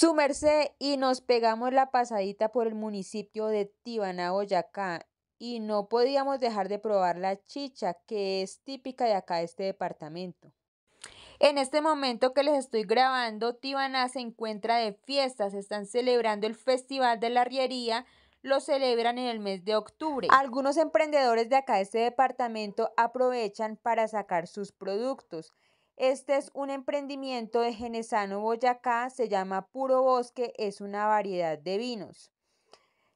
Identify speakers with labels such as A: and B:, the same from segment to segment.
A: Su merced y nos pegamos la pasadita por el municipio de Tibaná, Boyacá, y no podíamos dejar de probar la chicha, que es típica de acá de este departamento. En este momento que les estoy grabando, Tibaná se encuentra de fiestas, están celebrando el Festival de la Riería, lo celebran en el mes de octubre. Algunos emprendedores de acá de este departamento aprovechan para sacar sus productos. Este es un emprendimiento de Genesano Boyacá, se llama Puro Bosque, es una variedad de vinos.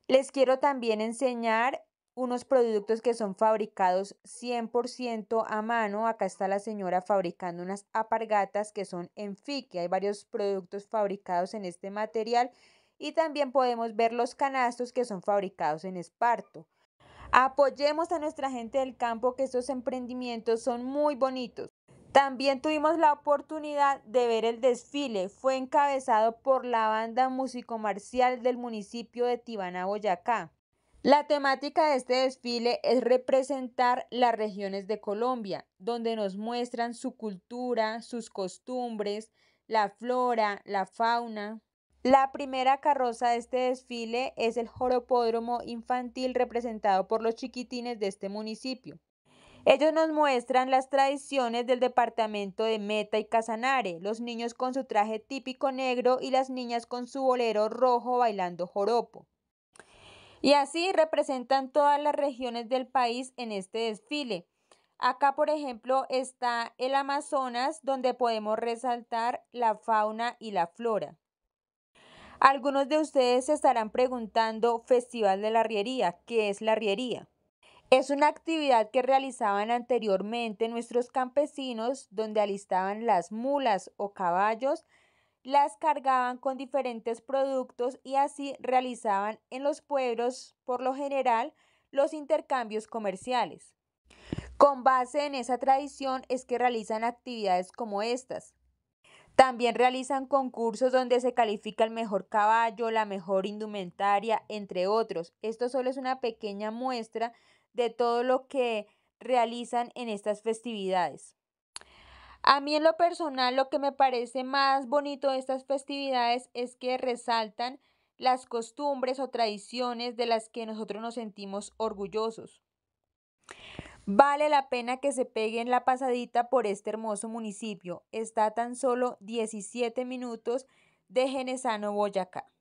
A: Les quiero también enseñar unos productos que son fabricados 100% a mano. Acá está la señora fabricando unas apargatas que son en fique. Hay varios productos fabricados en este material y también podemos ver los canastos que son fabricados en esparto. Apoyemos a nuestra gente del campo que estos emprendimientos son muy bonitos. También tuvimos la oportunidad de ver el desfile. Fue encabezado por la banda marcial del municipio de Tibana, Boyacá. La temática de este desfile es representar las regiones de Colombia, donde nos muestran su cultura, sus costumbres, la flora, la fauna. La primera carroza de este desfile es el Joropódromo Infantil representado por los chiquitines de este municipio. Ellos nos muestran las tradiciones del departamento de Meta y Casanare, los niños con su traje típico negro y las niñas con su bolero rojo bailando joropo. Y así representan todas las regiones del país en este desfile. Acá, por ejemplo, está el Amazonas, donde podemos resaltar la fauna y la flora. Algunos de ustedes se estarán preguntando, Festival de la Riería, ¿qué es la Riería? Es una actividad que realizaban anteriormente nuestros campesinos donde alistaban las mulas o caballos, las cargaban con diferentes productos y así realizaban en los pueblos, por lo general, los intercambios comerciales. Con base en esa tradición es que realizan actividades como estas. También realizan concursos donde se califica el mejor caballo, la mejor indumentaria, entre otros. Esto solo es una pequeña muestra de todo lo que realizan en estas festividades. A mí en lo personal lo que me parece más bonito de estas festividades es que resaltan las costumbres o tradiciones de las que nosotros nos sentimos orgullosos. Vale la pena que se peguen la pasadita por este hermoso municipio. Está tan solo 17 minutos de Genesano, Boyacá.